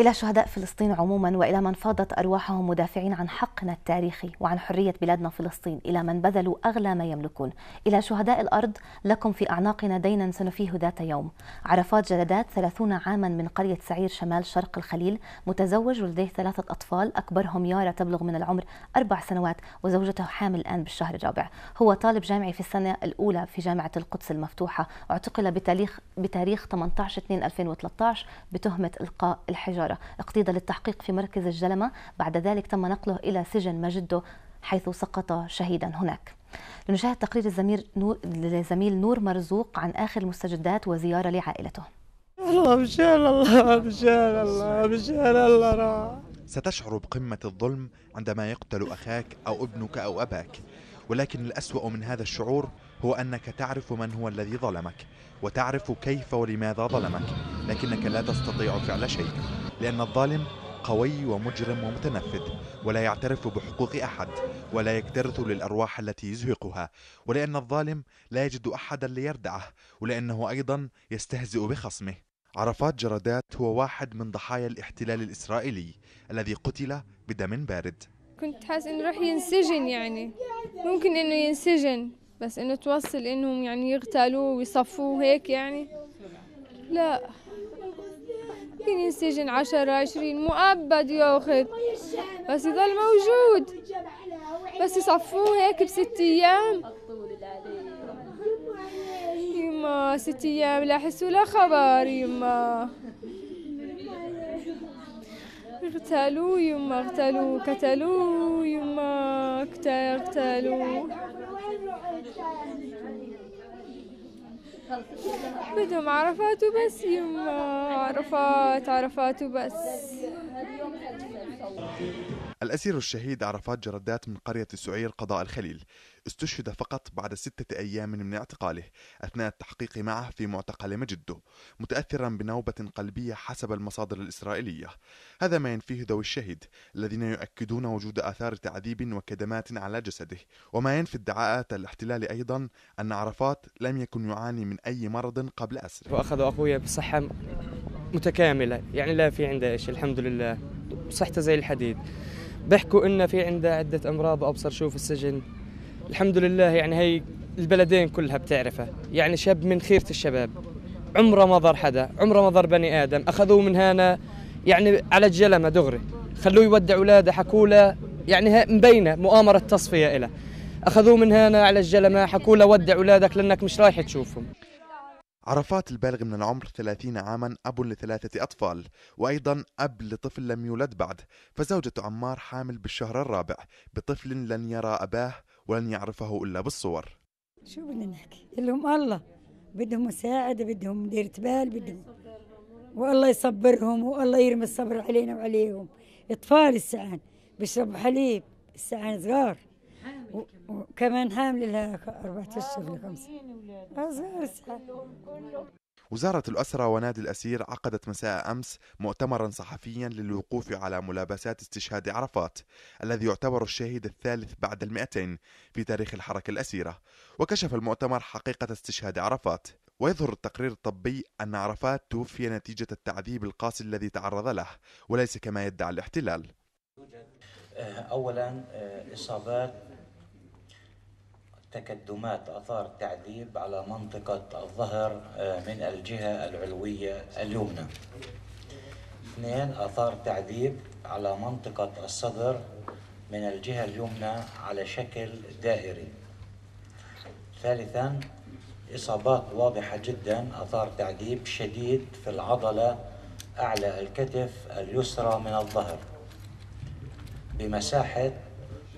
إلى شهداء فلسطين عموما وإلى من فاضت أرواحهم مدافعين عن حقنا التاريخي وعن حرية بلادنا فلسطين إلى من بذلوا أغلى ما يملكون إلى شهداء الأرض لكم في أعناقنا دينا سنفيه ذات يوم عرفات جلدات ثلاثون عاما من قرية سعير شمال شرق الخليل متزوج ولديه ثلاثة أطفال أكبرهم يارا تبلغ من العمر أربع سنوات وزوجته حامل الآن بالشهر الرابع هو طالب جامعي في السنة الأولى في جامعة القدس المفتوحة اعتقل بتاريخ بتاريخ 18 2 2013 بتهمة إلقاء الحجار التجارة اقتيد للتحقيق في مركز الجلمة بعد ذلك تم نقله إلى سجن مجده حيث سقط شهيدا هناك لنشاهد تقرير الزميل نور, الزميل نور مرزوق عن آخر المستجدات وزيارة لعائلته الله مشان الله مشان الله مشان الله را. ستشعر بقمة الظلم عندما يقتل أخاك أو ابنك أو أباك ولكن الأسوأ من هذا الشعور هو أنك تعرف من هو الذي ظلمك وتعرف كيف ولماذا ظلمك لكنك لا تستطيع فعل شيء لأن الظالم قوي ومجرم ومتنفذ ولا يعترف بحقوق أحد ولا يكترث للأرواح التي يزهقها ولأن الظالم لا يجد أحدا ليردعه ولأنه أيضا يستهزئ بخصمه عرفات جرادات هو واحد من ضحايا الاحتلال الإسرائيلي الذي قتل بدم بارد كنت حاس إنه راح ينسجن يعني ممكن إنه ينسجن بس إنه توصل إنهم يعني يغتالوه ويصفوه هيك يعني لا ممكن ينسجن عشرة عشرين مؤبد ياخذ بس يضل موجود بس يصفوه هيك بست ايام يما ست ايام لا حس ولا خبر يما اغتالوه يما اغتالوه قتلوه يما اغتالوه بدهم عرفات وبس يما عرفات عرفات وبس الأسير الشهيد عرفات جردات من قرية السعير قضاء الخليل استشهد فقط بعد ستة أيام من اعتقاله أثناء التحقيق معه في معتقل مجده متأثرا بنوبة قلبية حسب المصادر الإسرائيلية هذا ما ينفيه ذوي الشهيد الذين يؤكدون وجود آثار تعذيب وكدمات على جسده وما ينفي ادعاءات الاحتلال أيضا أن عرفات لم يكن يعاني من أي مرض قبل أسره وأخذوا أخويا بصحة متكاملة يعني لا في عنده شيء الحمد لله صحته زي الحديد بحكوا إنه في عنده عدة أمراض وأبصر شو في السجن الحمد لله يعني هي البلدين كلها بتعرفه يعني شاب من خيرة الشباب عمره ما ضر حدا عمره ما ضر بني آدم أخذوه من هنا يعني على الجلمة دغري خلوه يودع أولاده حكوا له يعني مبينة مؤامرة تصفية إله أخذوه من هنا على الجلمة حكوا له ودع أولادك لأنك مش رايح تشوفهم عرفات البالغ من العمر 30 عاما أب لثلاثة أطفال وأيضا أب لطفل لم يولد بعد فزوجة عمار حامل بالشهر الرابع بطفل لن يرى أباه ولن يعرفه إلا بالصور شو بدنا نحكي لهم الله بدهم مساعدة بدهم ديرة بال بدهم والله يصبرهم والله يرمي الصبر علينا وعليهم اطفال السعان بيشربوا حليب السعان صغار وكمان حامل لها أربعة أشهر وخمسة أصغر وزارة الأسرة ونادي الأسير عقدت مساء أمس مؤتمرا صحفيا للوقوف على ملابسات استشهاد عرفات الذي يعتبر الشهيد الثالث بعد المئتين في تاريخ الحركة الأسيرة وكشف المؤتمر حقيقة استشهاد عرفات ويظهر التقرير الطبي أن عرفات توفي نتيجة التعذيب القاسي الذي تعرض له وليس كما يدعي الاحتلال أولا آه، إصابات تكدمات اثار تعذيب على منطقه الظهر آه، من الجهه العلويه اليمنى. اثنين اثار تعذيب على منطقه الصدر من الجهه اليمنى على شكل دائري. ثالثا اصابات واضحه جدا اثار تعذيب شديد في العضله اعلى الكتف اليسرى من الظهر بمساحه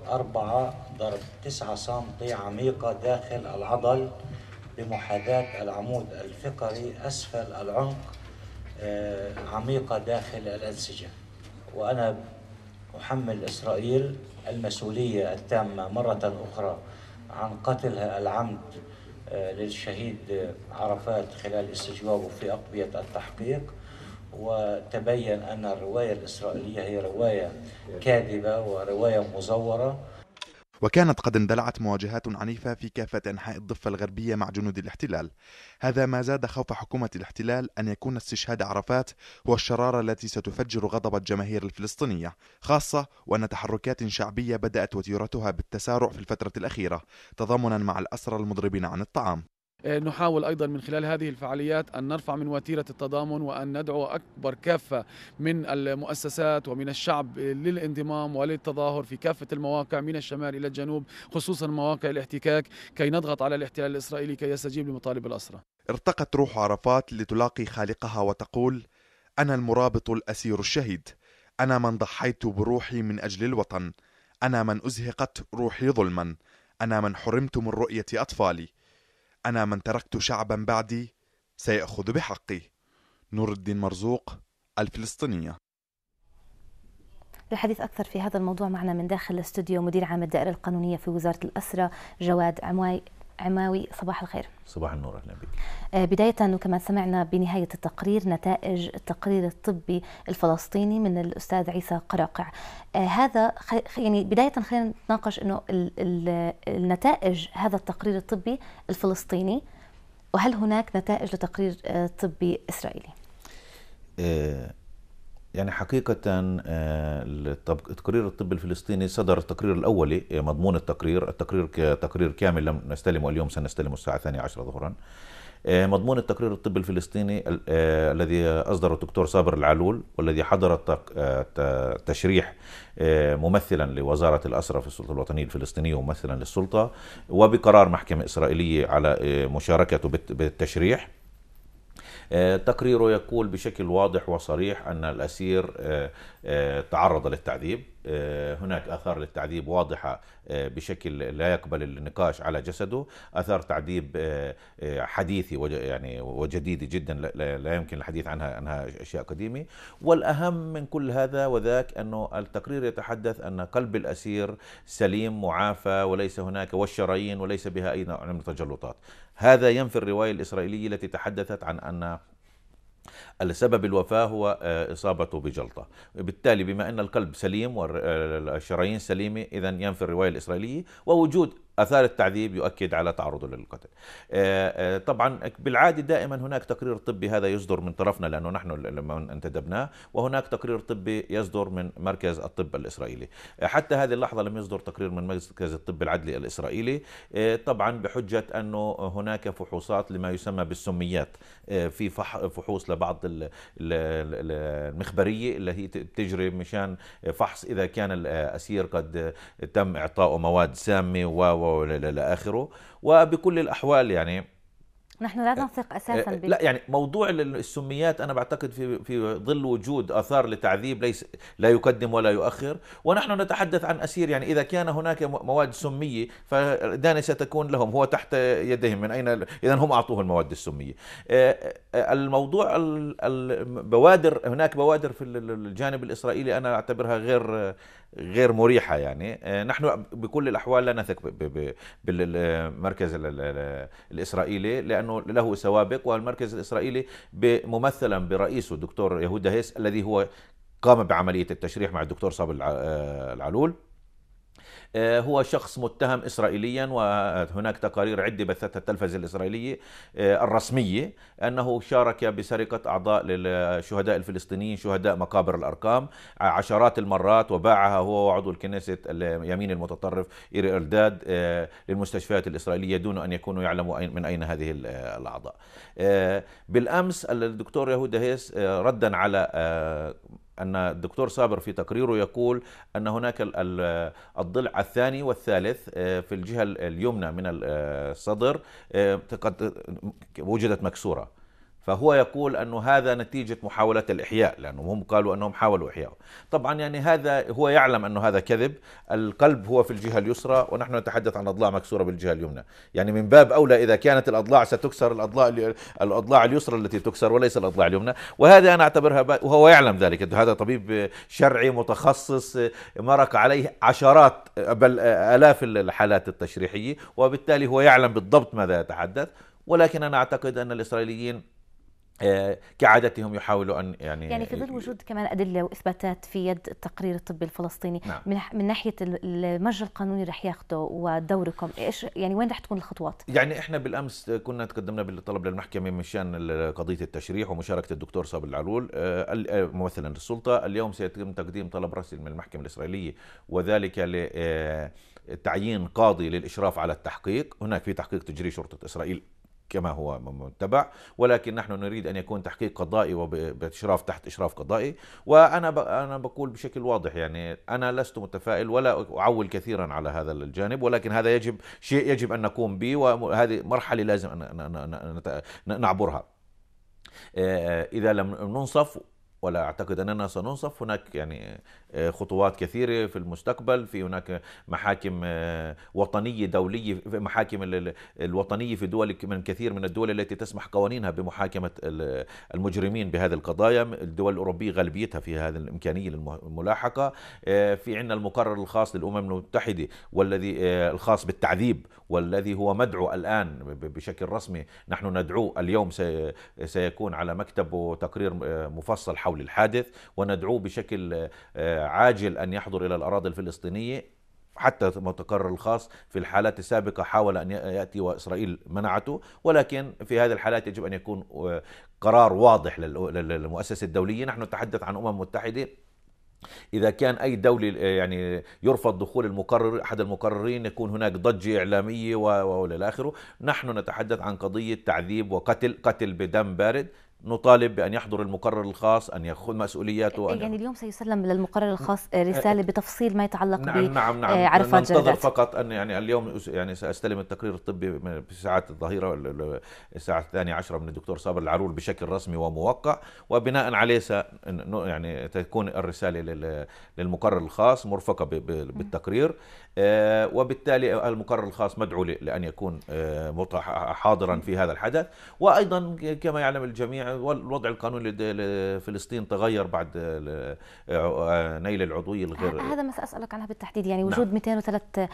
4 ضرب 9 سم عميقة داخل العضل بمحاذاة العمود الفقري أسفل العنق آه، عميقة داخل الأنسجة وأنا أحمل إسرائيل المسؤولية التامة مرة أخرى عن قتلها العمد آه، للشهيد عرفات خلال استجوابه في أقبية التحقيق وتبين أن الرواية الإسرائيلية هي رواية كاذبة ورواية مزورة وكانت قد اندلعت مواجهات عنيفة في كافة أنحاء الضفة الغربية مع جنود الاحتلال هذا ما زاد خوف حكومة الاحتلال أن يكون استشهاد عرفات هو الشرارة التي ستفجر غضب الجماهير الفلسطينية خاصة وأن تحركات شعبية بدأت وتيرتها بالتسارع في الفترة الأخيرة تضامنا مع الأسرى المضربين عن الطعام آه، نحاول أيضا من خلال هذه الفعاليات أن نرفع من وتيرة التضامن وأن ندعو أكبر كافة من المؤسسات ومن الشعب للانضمام وللتظاهر في كافة المواقع من الشمال إلى الجنوب خصوصا مواقع الاحتكاك كي نضغط على الاحتلال الإسرائيلي كي يستجيب لمطالب الأسرة ارتقت روح عرفات لتلاقي خالقها وتقول أنا المرابط الأسير الشهيد أنا من ضحيت بروحي من أجل الوطن أنا من أزهقت روحي ظلما أنا من حرمت من رؤية أطفالي أنا من تركت شعبا بعدي سيأخذ بحقي نور الدين مرزوق الفلسطينية للحديث أكثر في هذا الموضوع معنا من داخل الاستوديو مدير عام الدائرة القانونية في وزارة الأسرة جواد عمواي عماوي صباح الخير صباح النور اهلا بك آه، بدايه وكما سمعنا بنهايه التقرير نتائج التقرير الطبي الفلسطيني من الاستاذ عيسى قراقع آه، هذا يعني بدايه خلينا نتناقش انه النتائج هذا التقرير الطبي الفلسطيني وهل هناك نتائج لتقرير آه، طبي اسرائيلي؟ يعني حقيقة تقرير آه، الطب الفلسطيني صدر التقرير الأولي آه، مضمون التقرير التقرير تقرير كامل لم نستلمه اليوم سنستلمه الساعة الثانية عشرة ظهرا آه، مضمون التقرير الطب الفلسطيني الذي أصدره الدكتور صابر العلول والذي حضر تشريح ممثلا لوزارة الأسرة في السلطة الوطنية الفلسطينية وممثلا للسلطة وبقرار محكمة إسرائيلية على مشاركته بالتشريح آه، تقريره يقول بشكل واضح وصريح أن الأسير آه، آه، تعرض للتعذيب آه، هناك آثار للتعذيب واضحة آه، بشكل لا يقبل النقاش على جسده آثار تعذيب آه، حديثي يعني وجديدة جدا لا يمكن الحديث عنها أنها أشياء قديمة والأهم من كل هذا وذاك أنه التقرير يتحدث أن قلب الأسير سليم معافى وليس هناك والشرايين وليس بها أي نوع من التجلطات هذا ينفي الرواية الإسرائيلية التي تحدثت عن أن السبب الوفاة هو آه، إصابته بجلطة بالتالي بما أن القلب سليم والشرايين آه، سليمة إذا ينفي الرواية الإسرائيلية ووجود اثار التعذيب يؤكد على تعرضه للقتل. آه، طبعا بالعاده دائما هناك تقرير طبي هذا يصدر من طرفنا لانه نحن لما انتدبناه وهناك تقرير طبي يصدر من مركز الطب الاسرائيلي. حتى هذه اللحظه لم يصدر تقرير من مركز الطب العدلي الاسرائيلي طبعا بحجه انه هناك فحوصات لما يسمى بالسميات في فحوص لبعض المخبرية اللي هي بتجري مشان فحص إذا كان الأسير قد تم إعطائه مواد سامة و إلى آخره وبكل الأحوال يعني نحن لا نثق اساسا بال... لا يعني موضوع السميات انا بعتقد في في ظل وجود اثار لتعذيب ليس لا يقدم ولا يؤخر ونحن نتحدث عن اسير يعني اذا كان هناك مواد سميه فدانسه تكون لهم هو تحت يدهم من اين اذا هم اعطوه المواد السميه آه، الموضوع البوادر هناك بوادر في الجانب الاسرائيلي انا اعتبرها غير غير مريحه يعني آه، نحن بكل الاحوال لا نثق بالمركز الاسرائيلي لانه له سوابق والمركز الاسرائيلي ممثلا برئيسه دكتور يهودا هيس الذي هو قام بعمليه التشريح مع الدكتور صابر آه، العلول آه، هو شخص متهم إسرائيليا وهناك تقارير عدة بثتها التلفزة الإسرائيلية آه، الرسمية أنه شارك بسرقة أعضاء للشهداء الفلسطينيين شهداء مقابر الأرقام عشرات المرات وباعها هو وعضو الكنيسة اليمين المتطرف إيري إرداد آه، للمستشفيات الإسرائيلية دون أن يكونوا يعلموا من أين هذه الأعضاء بالأمس الدكتور يهودا هيس ردا على أن الدكتور صابر في تقريره يقول أن هناك الضلع الثاني والثالث آه، في الجهة اليمنى من آه، الصدر آه، قد وجدت مكسورة فهو يقول أنه هذا نتيجة محاولة الإحياء لأنهم هم قالوا أنهم حاولوا إحياءه طبعا يعني هذا هو يعلم أنه هذا كذب القلب هو في الجهة اليسرى ونحن نتحدث عن أضلاع مكسورة بالجهة اليمنى يعني من باب أولى إذا كانت الأضلاع ستكسر الأضلاع, الأضلاع اليسرى التي تكسر وليس الأضلاع اليمنى وهذا أنا أعتبرها ب... وهو يعلم ذلك هذا طبيب شرعي متخصص مرق عليه عشرات بل آلاف الحالات التشريحية وبالتالي هو يعلم بالضبط ماذا يتحدث ولكن أنا أعتقد أن الإسرائيليين آه، كعادتهم يحاولوا ان يعني يعني في ظل وجود كمان ادله واثباتات في يد التقرير الطبي الفلسطيني نعم. من, ناحيه المجرى القانوني رح ياخده ودوركم ايش يعني وين رح تكون الخطوات؟ يعني احنا بالامس كنا تقدمنا بالطلب للمحكمه مشان قضيه التشريح ومشاركه الدكتور صابر العلول آه، آه، ممثلا للسلطه اليوم سيتم تقديم طلب رسمي من المحكمه الاسرائيليه وذلك ل تعيين قاضي للاشراف على التحقيق هناك في تحقيق تجري شرطه اسرائيل كما هو متبع ولكن نحن نريد ان يكون تحقيق قضائي وباشراف تحت اشراف قضائي وانا انا بقول بشكل واضح يعني انا لست متفائل ولا اعول كثيرا على هذا الجانب ولكن هذا يجب شيء يجب ان نقوم به وهذه مرحله لازم أن نعبرها آه، اذا لم ننصف ولا اعتقد اننا سننصف هناك يعني آه، خطوات كثيره في المستقبل في هناك محاكم آه، وطنيه دوليه في محاكم الوطنيه في دول من كثير من الدول التي تسمح قوانينها بمحاكمه المجرمين بهذه القضايا الدول الاوروبيه غالبيتها في هذه الامكانيه للملاحقه آه، في عندنا المقرر الخاص للامم المتحده والذي الخاص بالتعذيب والذي هو مدعو الان بشكل رسمي نحن ندعوه اليوم سيكون على مكتبه تقرير مفصل حول الحادث وندعوه بشكل آه، عاجل أن يحضر إلى الأراضي الفلسطينية حتى متقرر الخاص في الحالات السابقة حاول أن يأتي وإسرائيل منعته ولكن في هذه الحالات يجب أن يكون آه، قرار واضح للمؤسسة الدولية نحن نتحدث عن أمم متحدة إذا كان أي دولة آه، يعني يرفض دخول المقرر أحد المقررين يكون هناك ضجة إعلامية وإلى آخره نحن نتحدث عن قضية تعذيب وقتل قتل بدم بارد نطالب بأن يحضر المقرر الخاص أن يأخذ مسؤولياته يعني أنا. اليوم سيسلم للمقرر الخاص آه، رسالة أه، أه. بتفصيل ما يتعلق نعم نعم نعم عرفات ننتظر جلدات. فقط أن يعني اليوم يعني سأستلم التقرير الطبي بساعات الظهيرة الساعة الثانية عشرة من الدكتور صابر العرول بشكل رسمي وموقع وبناء عليه س يعني تكون الرسالة للمقرر الخاص مرفقة بالتقرير آه، وبالتالي المقرر الخاص مدعو لأن يكون آه، آه، حاضرا في هذا الحدث وأيضا كما يعلم الجميع الوضع القانوني لفلسطين تغير بعد نيل العضوية الغير هذا ما سأسألك عنها بالتحديد يعني نعم. وجود نعم. 203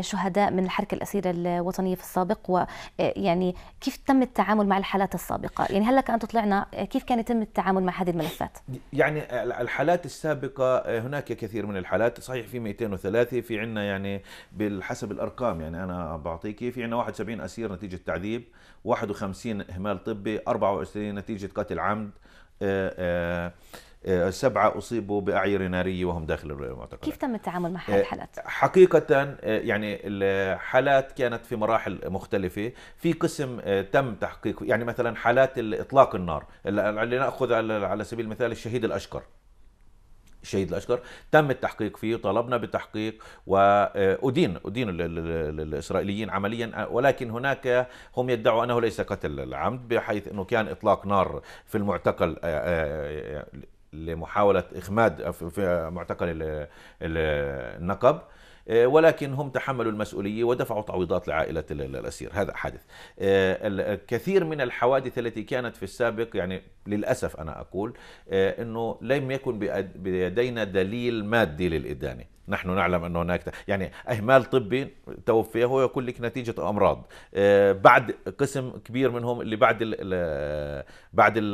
شهداء من الحركة الأسيرة الوطنية في السابق ويعني كيف تم التعامل مع الحالات السابقة يعني هل لك أن تطلعنا كيف كان يتم التعامل مع هذه الملفات يعني الحالات السابقة هناك كثير من الحالات صحيح في 203 في عندنا يعني يعني بالحسب الارقام يعني انا بعطيك في عندنا 71 اسير نتيجه تعذيب 51 اهمال طبي 24 نتيجه قتل عمد آه، آه، آه، سبعة أصيبوا بأعيرة نارية وهم داخل المعتقل كيف تم التعامل مع هذه الحالات؟ حقيقة يعني الحالات كانت في مراحل مختلفة في قسم تم تحقيقه يعني مثلا حالات إطلاق النار لنأخذ على سبيل المثال الشهيد الأشكر الشهيد الاشقر تم التحقيق فيه طلبنا بالتحقيق وادين آه، ادين الاسرائيليين عمليا آه، ولكن هناك هم يدعوا انه ليس قتل العمد بحيث انه كان اطلاق نار في المعتقل آه، لمحاوله اخماد في معتقل النقب آه، ولكن هم تحملوا المسؤولية ودفعوا تعويضات لعائلة الأسير هذا حادث آه، كثير من الحوادث التي كانت في السابق يعني للأسف أنا أقول آه، أنه لم يكن بيدينا دليل مادي للإدانة نحن نعلم أن هناك يعني إهمال طبي توفي هو يقول لك نتيجة أمراض آه، بعد قسم كبير منهم اللي بعد ال بعد ال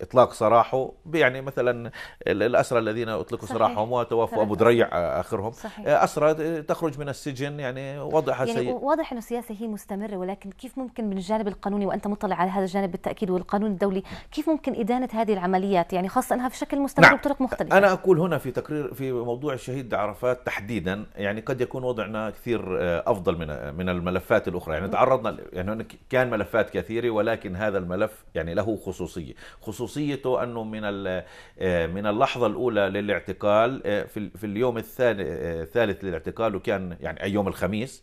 إطلاق سراحه يعني مثلا الأسرى الذين أطلقوا صحيح. سراحهم وتوفوا أبو دريع آه، آخرهم صحيح. آه، أسرى تخرج من السجن يعني وضعها يعني سيء واضح أن السياسة هي مستمرة ولكن كيف ممكن من الجانب القانوني وأنت مطلع على هذا الجانب بالتأكيد والقانون الدولي كيف ممكن إدانة هذه العمليات يعني خاصة أنها في شكل مستمر نعم. بطرق مختلفة أنا أقول هنا في تقرير في موضوع الشهيد يد عرفات تحديدا يعني قد يكون وضعنا كثير آه، افضل من آه، من الملفات الاخرى يعني تعرضنا يعني كان ملفات كثيره ولكن هذا الملف يعني له خصوصيه خصوصيته انه من آه، من اللحظه الاولى للاعتقال في في اليوم الثالث للاعتقال وكان يعني اي يوم الخميس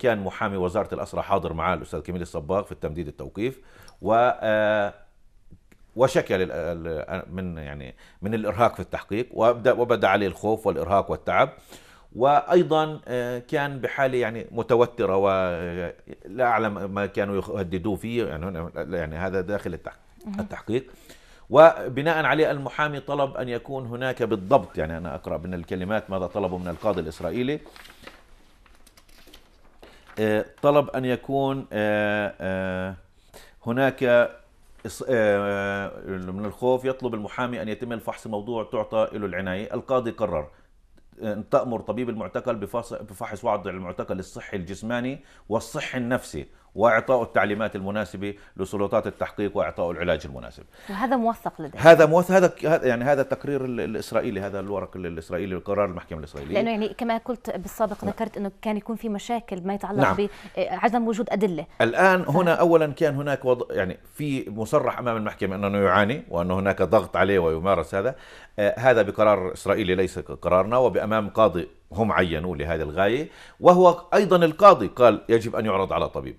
كان محامي وزاره الاسرى حاضر معاه الاستاذ كميل الصباغ في التمديد التوقيف و وشكى من يعني من الارهاق في التحقيق وبدا وبدا عليه الخوف والارهاق والتعب وايضا آه، كان بحاله يعني متوتره ولا آه، اعلم ما كانوا يهددوه فيه يعني يعني هذا داخل التحقيق وبناء عليه المحامي طلب ان يكون هناك بالضبط يعني انا اقرا من الكلمات ماذا طلبوا من القاضي الاسرائيلي آه، طلب ان يكون هناك آه، آه، من الخوف يطلب المحامي أن يتم الفحص موضوع تعطى له العناية القاضي قرر تأمر طبيب المعتقل بفحص وضع المعتقل الصحي الجسماني والصحي النفسي واعطاء التعليمات المناسبه لسلطات التحقيق واعطاء العلاج المناسب. وهذا موثق لديه. هذا موثق هذا يعني هذا التقرير الاسرائيلي هذا الورق الاسرائيلي القرار المحكمه الاسرائيليه. لانه يعني كما قلت بالسابق نعم. ذكرت انه كان يكون في مشاكل ما يتعلق نعم. بعدم وجود ادله. الان ف... هنا اولا كان هناك وضع يعني في مصرح امام المحكمه انه يعاني وان هناك ضغط عليه ويمارس هذا آه، هذا بقرار اسرائيلي ليس قرارنا وبامام قاضي هم عينوه لهذه الغايه وهو ايضا القاضي قال يجب ان يعرض على طبيب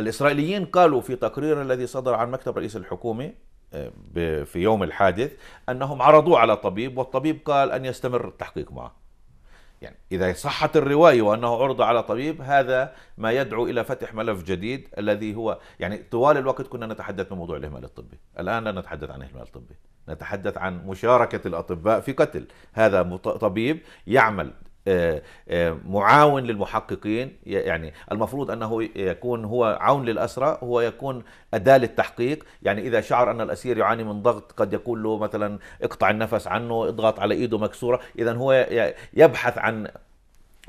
الإسرائيليين قالوا في تقرير الذي صدر عن مكتب رئيس الحكومة آه، في يوم الحادث أنهم عرضوه على طبيب والطبيب قال أن يستمر التحقيق معه يعني إذا صحت الرواية وأنه عرض على طبيب هذا ما يدعو إلى فتح ملف جديد الذي هو يعني طوال الوقت كنا نتحدث عن موضوع الإهمال الطبي الآن لا نتحدث عن الإهمال الطبي نتحدث عن مشاركة الأطباء في قتل هذا طبيب يعمل آه، آه، معاون للمحققين يعني المفروض انه يكون هو عون للاسرى هو يكون اداه للتحقيق يعني اذا شعر ان الاسير يعاني من ضغط قد يقول له مثلا اقطع النفس عنه اضغط على ايده مكسوره اذا هو يبحث عن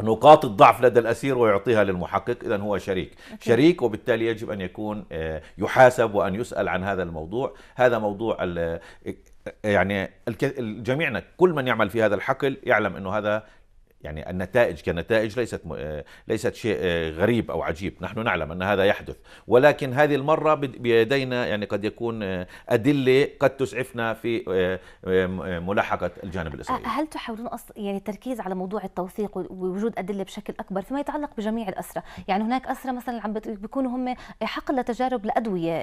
نقاط الضعف لدى الاسير ويعطيها للمحقق اذا هو شريك أكيد. شريك وبالتالي يجب ان يكون آه، يحاسب وان يسال عن هذا الموضوع هذا موضوع يعني جميعنا كل من يعمل في هذا الحقل يعلم انه هذا يعني النتائج كنتائج ليست آه، ليست شيء آه، غريب او عجيب، نحن نعلم ان هذا يحدث، ولكن هذه المره بيدينا يعني قد يكون آه، ادله قد تسعفنا في ملاحقه الجانب الاسرائيلي. هل تحاولون أصل يعني التركيز على موضوع التوثيق ووجود ادله بشكل اكبر فيما يتعلق بجميع الاسرى، يعني هناك اسرى مثلا عم بيكونوا هم حقل لتجارب الادويه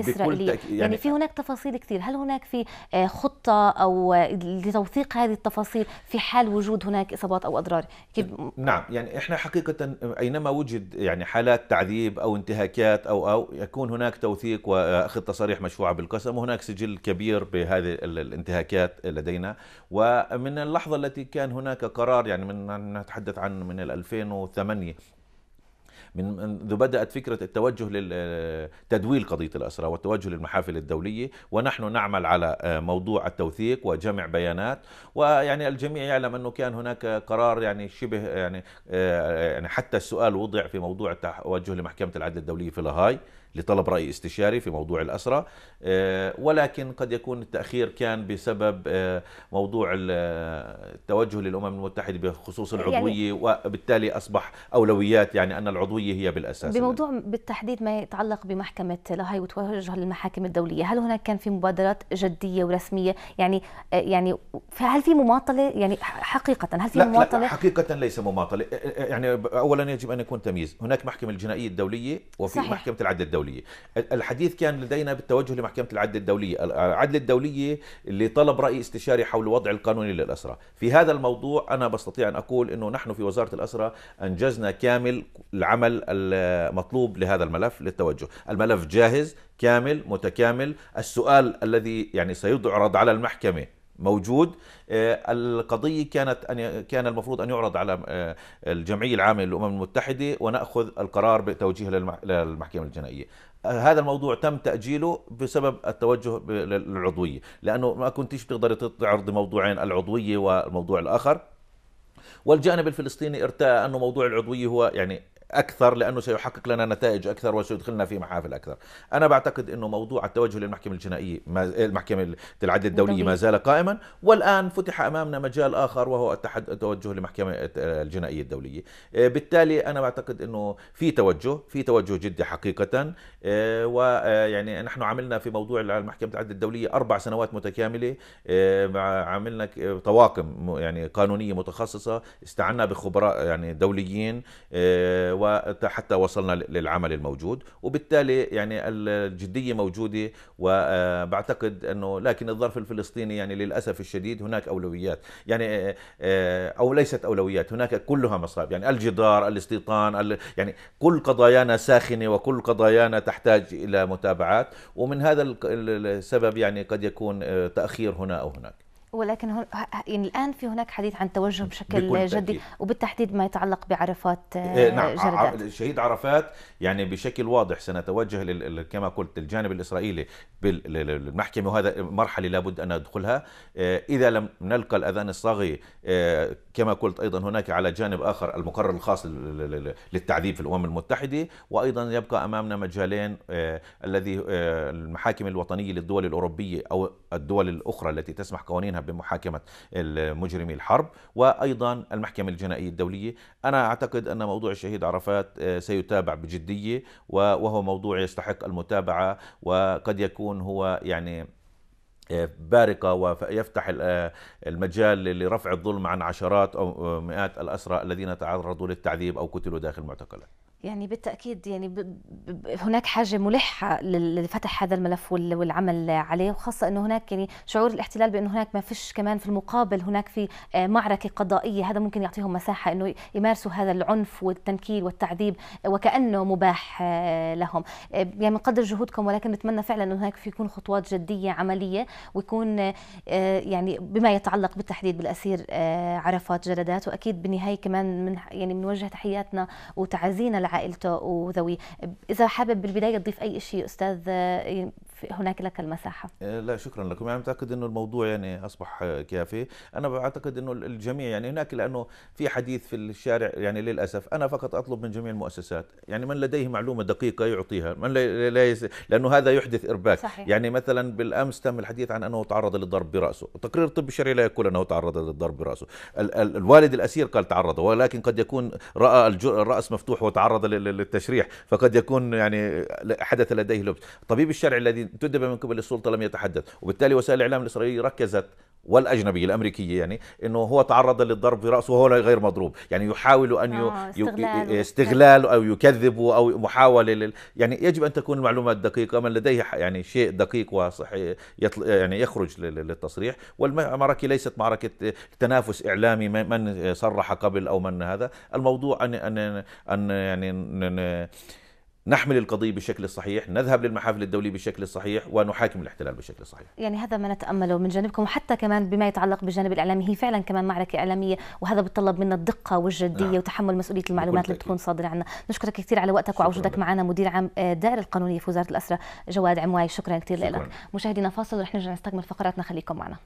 اسرائيليه، يعني, يعني في هناك تفاصيل كثير، هل هناك في خطه او لتوثيق هذه التفاصيل في حال وجود هناك اصابات او او اضرار كيف نعم يعني احنا حقيقه اينما وجد يعني حالات تعذيب او انتهاكات او او يكون هناك توثيق واخذ تصاريح مشفوعه بالقسم وهناك سجل كبير بهذه الانتهاكات لدينا ومن اللحظه التي كان هناك قرار يعني من نتحدث عن من 2008 من منذ بدأت فكرة التوجه لتدويل آه، قضية الأسرى والتوجه للمحافل الدولية ونحن نعمل على آه، موضوع التوثيق وجمع بيانات ويعني الجميع يعلم أنه كان هناك قرار يعني شبه آه، يعني يعني حتى السؤال وضع في موضوع التوجه لمحكمة العدل الدولية في لاهاي لطلب رأي استشاري في موضوع الأسرة ولكن قد يكون التأخير كان بسبب موضوع التوجه للأمم المتحدة بخصوص يعني العضوية وبالتالي أصبح أولويات يعني أن العضوية الدولية هي بالأساس بموضوع اللي. بالتحديد ما يتعلق بمحكمة لاهاي وتوجه للمحاكم الدولية هل هناك كان في مبادرات جدية ورسمية يعني يعني هل في مماطلة يعني حقيقة هل في لا مماطلة لا حقيقة ليس مماطلة يعني أولا يجب أن يكون تمييز هناك المحكمة الجنائية الدولية وفي صحيح. محكمة العدل الدولية الحديث كان لدينا بالتوجه لمحكمة العدل الدولية العدل الدولية اللي طلب رأي استشاري حول الوضع القانوني للأسرة في هذا الموضوع أنا بستطيع أن أقول أنه نحن في وزارة الأسرة أنجزنا كامل العمل العمل المطلوب لهذا الملف للتوجه الملف جاهز كامل متكامل السؤال الذي يعني سيعرض على المحكمة موجود آه، القضية كانت أن كان المفروض أن يعرض على آه، الجمعية العامة للأمم المتحدة ونأخذ القرار بتوجيه للمحكمة الجنائية آه، هذا الموضوع تم تأجيله بسبب التوجه للعضوية لأنه ما كنتش بتقدر تعرض موضوعين العضوية والموضوع الآخر والجانب الفلسطيني ارتأى أنه موضوع العضوية هو يعني اكثر لانه سيحقق لنا نتائج اكثر وسيدخلنا في محافل اكثر. انا بعتقد انه موضوع التوجه للمحكمه الجنائيه المحكمه العدل الدوليه ما زال قائما والان فتح امامنا مجال اخر وهو التوجه للمحكمه الجنائيه الدوليه. آه، بالتالي انا بعتقد انه في توجه، في توجه جدي حقيقه آه، ويعني آه، نحن عملنا في موضوع المحكمه العدل الدوليه اربع سنوات متكامله عملنا طواقم يعني قانونيه متخصصه استعنا بخبراء يعني دوليين و وحتى وصلنا للعمل الموجود وبالتالي يعني الجدية موجودة وبعتقد آه، أنه لكن الظرف الفلسطيني يعني للأسف الشديد هناك أولويات يعني آه، آه، أو ليست أولويات هناك كلها مصائب يعني الجدار الاستيطان يعني كل قضايانا ساخنة وكل قضايانا تحتاج إلى متابعات ومن هذا السبب يعني قد يكون تأخير هنا أو هناك ولكن هن... يعني الان في هناك حديث عن توجه بشكل جدي وبالتحديد ما يتعلق بعرفات إيه، آه، نعم جردات. الشهيد عرفات يعني بشكل واضح سنتوجه لل... كما قلت الجانب الاسرائيلي بالمحكمه وهذا مرحله لابد ان ندخلها آه، اذا لم نلقى الاذان الصاغي آه، كما قلت ايضا هناك على جانب اخر المقرر الخاص للتعذيب في الامم المتحده وايضا يبقى امامنا مجالين الذي المحاكم الوطنيه للدول الاوروبيه او الدول الاخرى التي تسمح قوانينها بمحاكمة مجرمي الحرب وأيضا المحكمة الجنائية الدولية أنا أعتقد أن موضوع الشهيد عرفات آه، سيتابع بجدية وهو موضوع يستحق المتابعة وقد يكون هو يعني آه، بارقة ويفتح آه، المجال لرفع الظلم عن عشرات أو مئات الأسرى الذين تعرضوا للتعذيب أو قتلوا داخل المعتقلات يعني بالتاكيد يعني هناك حاجه ملحه لفتح هذا الملف والعمل عليه وخاصه انه هناك يعني شعور الاحتلال بانه هناك ما فيش كمان في المقابل هناك في آه، معركه قضائيه هذا ممكن يعطيهم مساحه انه يمارسوا هذا العنف والتنكيل والتعذيب آه، وكانه مباح آه، لهم يعني بنقدر جهودكم ولكن نتمنى فعلا انه هناك في يكون خطوات جديه عمليه ويكون يعني بما يتعلق بالتحديد بالاسير عرفات جلدات واكيد بالنهايه كمان من يعني بنوجه تحياتنا وتعازينا عائلته وذويه إذا حابب بالبداية تضيف أي شيء أستاذ آه، هناك لك المساحه آه، لا شكرا لكم يعني متاكد انه الموضوع يعني اصبح كافي انا اعتقد انه الجميع يعني هناك لانه في حديث في الشارع يعني للاسف انا فقط اطلب من جميع المؤسسات يعني من لديه معلومه دقيقه يعطيها من لا, يس... لانه هذا يحدث ارباك صحيح. يعني مثلا بالامس تم الحديث عن انه تعرض للضرب براسه تقرير الطب الشرعي لا يقول انه تعرض للضرب براسه ال... ال... الوالد الاسير قال تعرض ولكن قد يكون راى الجر... الراس مفتوح وتعرض للتشريح فقد يكون يعني حدث لديه لبس الطبيب الشرعي الذي انتدب من قبل السلطه لم يتحدث وبالتالي وسائل الاعلام الاسرائيليه ركزت والأجنبية الأمريكية يعني أنه هو تعرض للضرب في رأسه وهو غير مضروب يعني يحاول أن يستغلال آه، استغلال, أو يكذب أو محاولة لل يعني يجب أن تكون المعلومات دقيقة من لديه يعني شيء دقيق وصحي يطل... يعني يخرج للتصريح والمعركة ليست معركة تنافس إعلامي من صرح قبل أو من هذا الموضوع أن أن أن يعني نحمل القضية بشكل صحيح نذهب للمحافل الدولية بشكل صحيح ونحاكم الاحتلال بشكل صحيح يعني هذا ما نتأمله من جانبكم وحتى كمان بما يتعلق بالجانب الإعلامي هي فعلا كمان معركة إعلامية وهذا بتطلب منا الدقة والجدية نعم. وتحمل مسؤولية المعلومات اللي بتكون صادرة عنا نشكرك كثير على وقتك وعوجودك معنا مدير عام الدائرة آه، القانونية في وزارة الأسرة جواد عمواي شكرا كثير لك مشاهدينا فاصل ورح نرجع نستكمل فقراتنا خليكم معنا